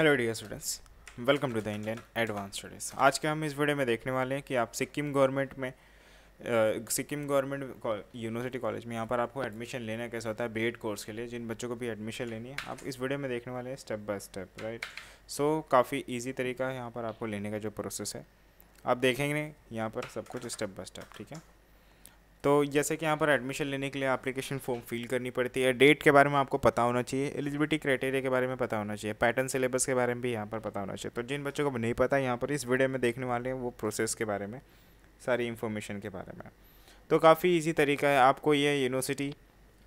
Hello dear students welcome to the Indian advance studies आज के हम इस वीडियो में देखने वाले हैं कि आप सिक्किम गवर्नमेंट में सिक्किम गवर्नमेंट यूनिवर्सिटी कॉलेज में यहाँ पर आपको एडमिशन लेना कैसा होता है बी कोर्स के लिए जिन बच्चों को भी एडमिशन लेनी है आप इस वीडियो में देखने वाले हैं step by step right so काफ़ी ईजी तरीका है यहाँ पर आपको लेने का जो प्रोसेस है आप देखेंगे यहाँ पर सब कुछ स्टेप बाय स्टेप ठीक है तो जैसे कि यहाँ पर एडमिशन लेने के लिए एप्लीकेशन फॉर्म फिल करनी पड़ती है डेट के बारे में आपको पता होना चाहिए एलिजिबिलिटी क्राइटेरिया के बारे में पता होना चाहिए पैटर्न सिलेबस के बारे में भी यहाँ पर पता होना चाहिए तो जिन बच्चों को नहीं पता यहाँ पर इस वीडियो में देखने वाले हैं वो प्रोसेस के बारे में सारी इन्फॉर्मेशन के बारे में तो काफ़ी ईजी तरीका है आपको ये यूनिवर्सिटी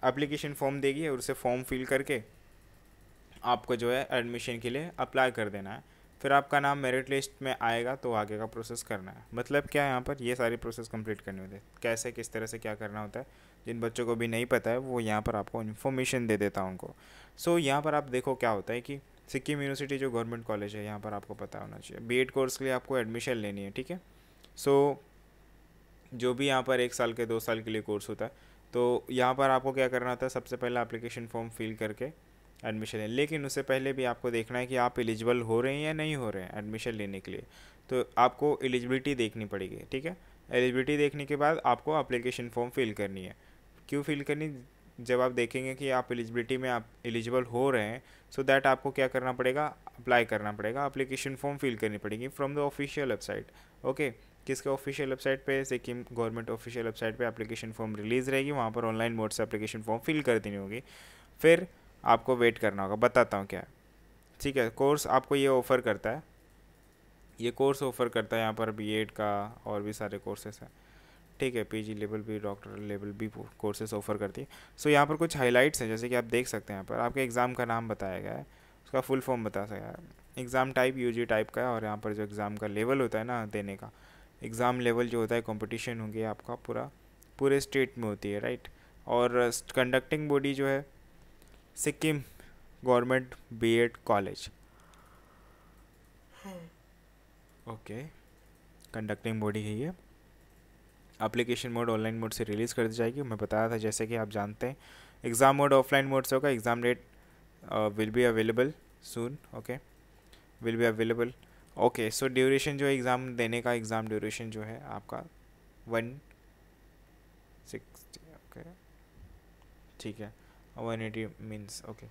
अप्लीकेशन फॉर्म देगी और उसे फॉर्म फिल करके आपको जो है एडमिशन के लिए अप्लाई कर देना है फिर आपका नाम मेरिट लिस्ट में आएगा तो आगे का प्रोसेस करना है मतलब क्या है यहाँ पर ये सारी प्रोसेस कंप्लीट करनी होती है कैसे किस तरह से क्या करना होता है जिन बच्चों को भी नहीं पता है वो यहाँ पर आपको इन्फॉर्मेशन दे देता हूँ उनको सो so, यहाँ पर आप देखो क्या होता है कि सिक्किम यूनिवर्सिटी जो गवर्नमेंट कॉलेज है यहाँ पर आपको पता होना चाहिए बी कोर्स के लिए आपको एडमिशन लेनी है ठीक है सो so, जो भी यहाँ पर एक साल के दो साल के लिए कोर्स होता है तो यहाँ पर आपको क्या करना होता है सबसे पहले एप्लीकेशन फॉर्म फिल करके एडमिशन लें लेकिन उससे पहले भी आपको देखना है कि आप एलिजिबल हो रहे हैं या नहीं हो रहे हैं एडमिशन लेने के लिए तो आपको एलिजिबिलिटी देखनी पड़ेगी ठीक है एलिजिबिलिटी देखने के बाद आपको अप्लीकेशन फॉर्म फिल करनी है क्यों फिल करनी जब आप देखेंगे कि आप एलिजिबिलिटी में आप एलिजिबल हो रहे हैं सो so दैट आपको क्या करना पड़ेगा अप्लाई करना पड़ेगा अप्लीकेशन फॉर्म फिल करनी पड़ेगी from the official website okay किसके ऑफिशियल वेबसाइट पे सिक्किम गवर्नमेंट ऑफिशियल वेबसाइट पे एप्लीकेशन फॉर्म रिलीज़ रहेगी वहाँ पर ऑनलाइन मोड से एप्लीकेशन फॉर्म फिल कर देनी होगी फिर आपको वेट करना होगा बताता हूँ क्या ठीक है कोर्स आपको ये ऑफ़र करता है ये कोर्स ऑफ़र करता है यहाँ पर बी का और भी सारे कोर्सेस हैं ठीक है पीजी लेवल भी डॉक्टर लेवल भी कोर्सेज ऑफर करती है सो यहाँ पर कुछ हाईलाइट्स हैं जैसे कि आप देख सकते हैं यहाँ पर आपके एग्ज़ाम का नाम बताया गया है उसका फुल फॉर्म बता सकता है एग्ज़ाम टाइप यूजी टाइप का है और यहाँ पर जो एग्ज़ाम का लेवल होता है ना देने का एग्ज़ाम लेवल जो होता है कॉम्पिटिशन होंगे आपका पूरा पूरे स्टेट में होती है राइट और कंडक्टिंग बॉडी जो है Sikkim government B Ed college okay conducting body है ये एप्लीकेशन मोड ऑनलाइन मोड से रिलीज़ कर दी जाएगी मैं बताया था जैसे कि आप जानते हैं एग्ज़ाम मोड ऑफलाइन मोड से होगा exam date will be available soon okay will be available okay so duration जो है एग्ज़ाम देने का एग्ज़ाम ड्यूरेशन जो है आपका वन सिक्स ओके ठीक है one eighty means okay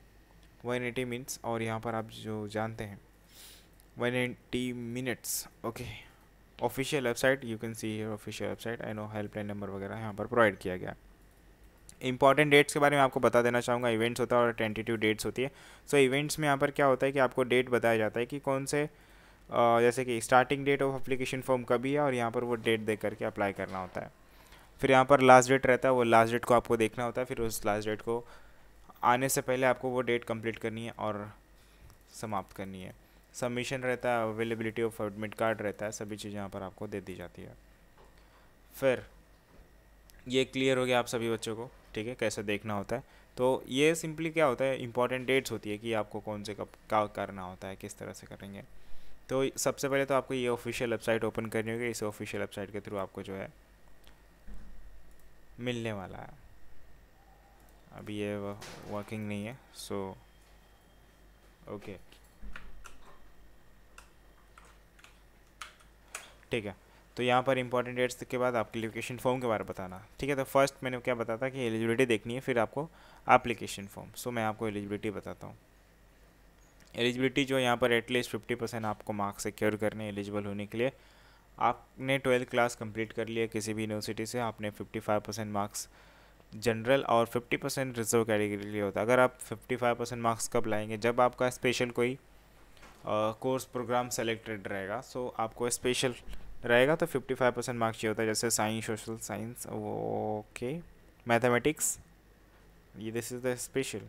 one eighty means और यहाँ पर आप जो जानते हैं one eighty minutes okay official website you can see official website I know helpline number वगैरह यहाँ पर प्रोवाइड किया गया इंपॉर्टेंट डेट्स के बारे में आपको बता देना चाहूँगा इवेंट्स होता है और टेंटेटिव डेट्स होती है सो so, इवेंट्स में यहाँ पर क्या होता है कि आपको डेट बताया जाता है कि कौन से जैसे कि starting date of application form कभी है और यहाँ पर वो डेट देख करके अप्लाई करना होता है फिर यहाँ पर लास्ट डेट रहता है वो लास्ट डेट को आपको देखना होता है फिर उस लास्ट डेट को आने से पहले आपको वो डेट कंप्लीट करनी है और समाप्त करनी है सबमिशन रहता है अवेलेबिलिटी ऑफ एडमिट कार्ड रहता है सभी चीज़ यहाँ पर आपको दे दी जाती है फिर ये क्लियर हो गया आप सभी बच्चों को ठीक है कैसे देखना होता है तो ये सिंपली क्या होता है इंपॉर्टेंट डेट्स होती है कि आपको कौन से कब क्या करना होता है किस तरह से करेंगे तो सबसे पहले तो आपको ये ऑफिशियल वेबसाइट ओपन करनी होगी इस ऑफिशियल वेबसाइट के थ्रू आपको जो है मिलने वाला है अभी ये वर्किंग नहीं है सो ओके ठीक है तो यहाँ पर इंपॉर्टेंट डेट्स के बाद आपके एप्लीकेशन फॉर्म के बारे में बताना ठीक है तो फर्स्ट मैंने क्या बताया था कि एलिजिबिलिटी देखनी है फिर आपको एप्लीकेशन फॉर्म सो मैं आपको एलिजिबिलिटी बताता हूँ एलिजिबिलिटी जो यहाँ पर एटलीस्ट फिफ्टी परसेंट आपको मार्क्स सिक्योर करने एलिजिबल होने के लिए आपने ट्वेल्थ क्लास कंप्लीट कर लिया किसी भी यूनिवर्सिटी से आपने fifty five percent marks general और 50 परसेंट रिजर्व कैटेगरी के लिए होता है अगर आप 55 परसेंट मार्क्स कब लाएंगे जब आपका स्पेशल कोई कोर्स प्रोग्राम सेलेक्टेड रहेगा सो so आपको स्पेशल रहेगा तो 55 परसेंट मार्क्स चाहिए होता है जैसे science social science okay mathematics ये दिस इज़ द स्पेशल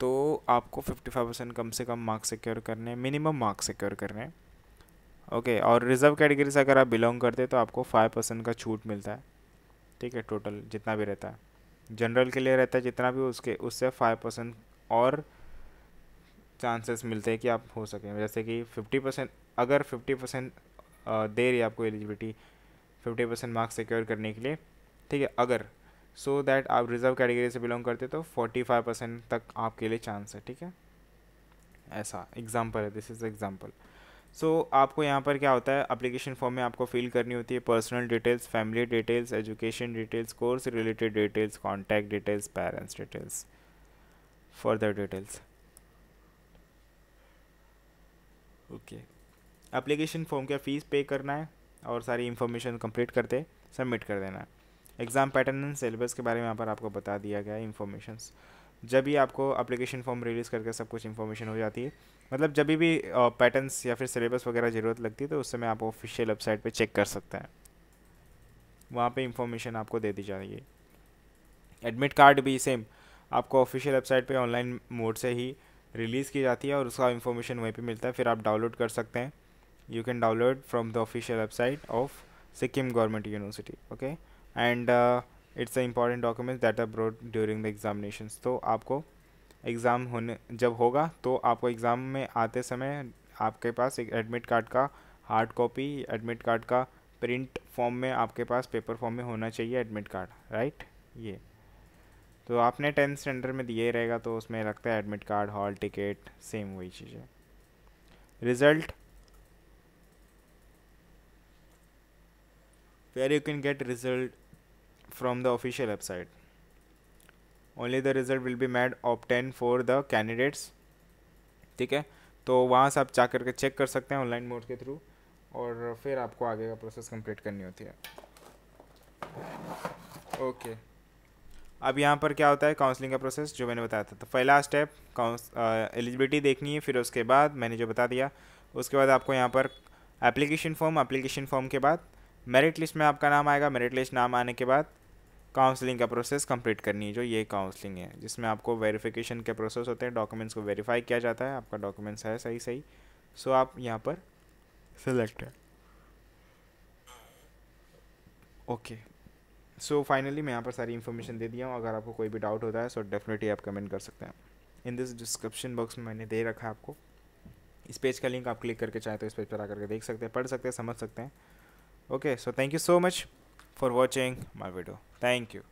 तो आपको 55 परसेंट कम से कम मार्क्स सिक्योर करने हैं मिनिमम मार्क्स सिक्योर करने हैं ओके okay, और रिज़र्व कैटेगरी से अगर आप बिलोंग करते हैं तो आपको फाइव परसेंट का छूट मिलता है ठीक है टोटल जितना भी रहता है जनरल के लिए रहता है जितना भी उसके उससे फाइव परसेंट और चांसेस मिलते हैं कि आप हो सकें जैसे कि फिफ्टी परसेंट अगर फिफ्टी परसेंट दे रही है आपको eligibility fifty percent marks secure करने के लिए ठीक है अगर सो so दैट आप रिजर्व कैटेगरी से बिलोंग करते तो फोर्टी फाइव परसेंट तक आपके लिए चांस है ठीक है ऐसा एग्ज़ाम्पल है this is example so so, आपको यहाँ पर क्या होता है अप्लीकेशन फॉर्म में आपको फिल करनी होती है personal details family details education details course related details contact details parents details further details okay application form क्या फ़ीस पे करना है और सारी इंफॉर्मेशन कंप्लीट करते सबमिट कर देना एग्ज़ाम पैटर्न एंड सिलेबस के बारे में यहाँ पर आपको बता दिया गया है इन्फॉर्मेशंस जब भी आपको अप्लीकेशन फॉर्म रिलीज़ करके सब कुछ इन्फॉर्मेशन हो जाती है मतलब जब भी पैटर्न्स या फिर सिलेबस वगैरह ज़रूरत लगती है तो उस समय आप ऑफिशियल वेबसाइट पर चेक कर सकते हैं वहाँ पे इंफॉर्मेशन आपको दे दी जाएगी एडमिट कार्ड भी सेम आपको ऑफिशियल वेबसाइट पे ऑनलाइन मोड से ही रिलीज़ की जाती है और उसका इंफॉर्मेशन वहीं पर मिलता है फिर आप डाउनलोड कर सकते हैं you can download from the official website of Sikkim government university okay and it's a important document that are brought during the examination तो आपको एग्ज़ाम होने जब होगा तो आपको एग्ज़ाम में आते समय आपके पास एक एडमिट कार्ड का हार्ड कॉपी एडमिट कार्ड का प्रिंट फॉर्म में आपके पास पेपर फॉर्म में होना चाहिए एडमिट कार्ड राइट ये तो आपने टेंथ स्टैंडर्ड में दिए रहेगा तो उसमें लगता है admit card hall ticket same वही चीज़ें result where you can get result from the official website. Only the result will be made obtain for the candidates ठीक है तो वहाँ से आप जा करके चेक कर सकते हैं ऑनलाइन मोड के थ्रू और फिर आपको आगे का प्रोसेस कंप्लीट करनी होती है ओके okay. अब यहाँ पर क्या होता है काउंसलिंग का प्रोसेस जो मैंने बताया था तो पहला स्टेप काउंस एलिजिबिलिटी देखनी है फिर उसके बाद मैंने जो बता दिया उसके बाद आपको यहाँ पर एप्लीकेशन फॉर्म एप्लीकेशन फॉर्म के बाद मेरिट लिस्ट में आपका नाम आएगा मेरिट लिस्ट नाम आने के बाद काउंसलिंग का प्रोसेस कंप्लीट करनी है जो ये काउंसलिंग है जिसमें आपको वेरिफिकेशन के प्रोसेस होते हैं डॉक्यूमेंट्स को वेरीफाई किया जाता है आपका डॉक्यूमेंट्स है सही सही सो आप यहाँ पर सेलेक्ट है ओके सो फाइनली मैं यहाँ पर सारी इन्फॉर्मेशन दे दिया हूँ अगर आपको कोई भी डाउट होता है सो so डेफिनेटली आप कमेंट कर सकते हैं इन दिस डिस्क्रिप्शन बॉक्स में मैंने दे रखा है आपको इस पेज का लिंक आप क्लिक करके चाहे तो इस पेज पर आकर के देख सकते हैं पढ़ सकते हैं समझ सकते हैं okay so thank you so much for watching my video Thank you.